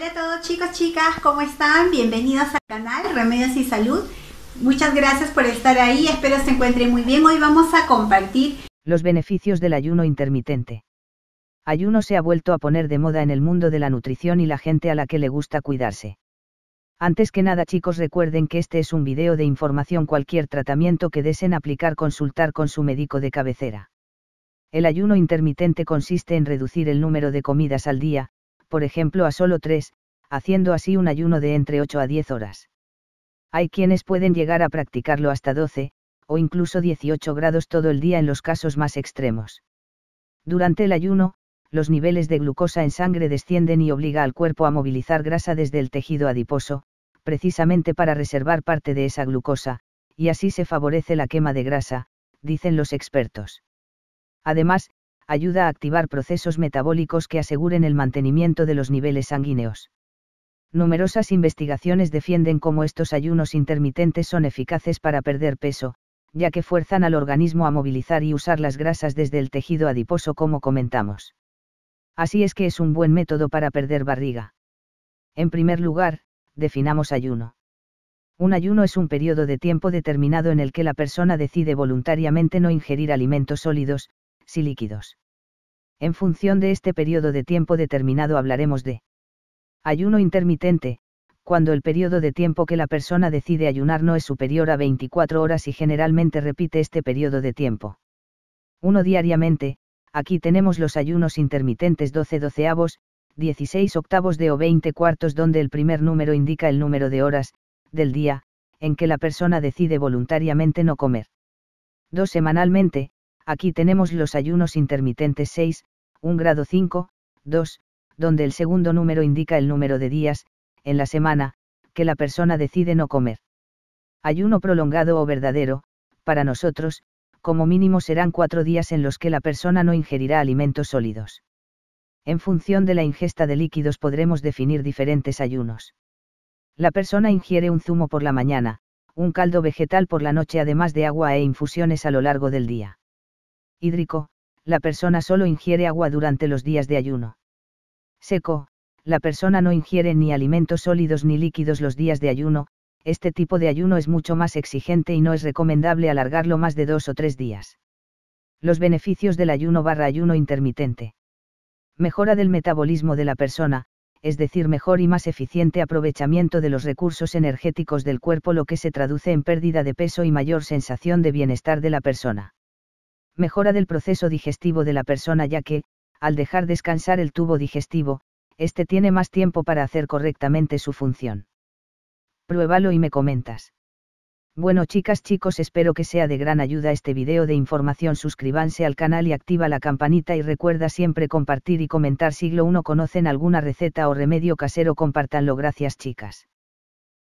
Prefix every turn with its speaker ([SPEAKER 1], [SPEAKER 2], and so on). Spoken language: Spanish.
[SPEAKER 1] Hola a todos chicos, chicas, ¿cómo están? Bienvenidos al canal Remedios y Salud. Muchas gracias por estar ahí, espero se encuentren muy bien. Hoy vamos a compartir los beneficios del ayuno intermitente. Ayuno se ha vuelto a poner de moda en el mundo de la nutrición y la gente a la que le gusta cuidarse. Antes que nada chicos recuerden que este es un video de información cualquier tratamiento que deseen aplicar consultar con su médico de cabecera. El ayuno intermitente consiste en reducir el número de comidas al día, por ejemplo a solo tres, haciendo así un ayuno de entre 8 a 10 horas. Hay quienes pueden llegar a practicarlo hasta 12, o incluso 18 grados todo el día en los casos más extremos. Durante el ayuno, los niveles de glucosa en sangre descienden y obliga al cuerpo a movilizar grasa desde el tejido adiposo, precisamente para reservar parte de esa glucosa, y así se favorece la quema de grasa, dicen los expertos. Además, ayuda a activar procesos metabólicos que aseguren el mantenimiento de los niveles sanguíneos. Numerosas investigaciones defienden cómo estos ayunos intermitentes son eficaces para perder peso, ya que fuerzan al organismo a movilizar y usar las grasas desde el tejido adiposo como comentamos. Así es que es un buen método para perder barriga. En primer lugar, definamos ayuno. Un ayuno es un periodo de tiempo determinado en el que la persona decide voluntariamente no ingerir alimentos sólidos, si líquidos. En función de este periodo de tiempo determinado hablaremos de ayuno intermitente, cuando el periodo de tiempo que la persona decide ayunar no es superior a 24 horas y generalmente repite este periodo de tiempo. Uno diariamente, aquí tenemos los ayunos intermitentes 12 doceavos, 16 octavos de o 20 cuartos donde el primer número indica el número de horas, del día, en que la persona decide voluntariamente no comer. 2 semanalmente, Aquí tenemos los ayunos intermitentes 6, 1 grado 5, 2, donde el segundo número indica el número de días, en la semana, que la persona decide no comer. Ayuno prolongado o verdadero, para nosotros, como mínimo serán cuatro días en los que la persona no ingerirá alimentos sólidos. En función de la ingesta de líquidos podremos definir diferentes ayunos. La persona ingiere un zumo por la mañana, un caldo vegetal por la noche además de agua e infusiones a lo largo del día. Hídrico, la persona solo ingiere agua durante los días de ayuno. Seco, la persona no ingiere ni alimentos sólidos ni líquidos los días de ayuno, este tipo de ayuno es mucho más exigente y no es recomendable alargarlo más de dos o tres días. Los beneficios del ayuno barra ayuno intermitente. Mejora del metabolismo de la persona, es decir, mejor y más eficiente aprovechamiento de los recursos energéticos del cuerpo, lo que se traduce en pérdida de peso y mayor sensación de bienestar de la persona mejora del proceso digestivo de la persona ya que, al dejar descansar el tubo digestivo, éste tiene más tiempo para hacer correctamente su función. Pruébalo y me comentas. Bueno chicas chicos espero que sea de gran ayuda este video de información suscríbanse al canal y activa la campanita y recuerda siempre compartir y comentar siglo 1 conocen alguna receta o remedio casero compártanlo gracias chicas.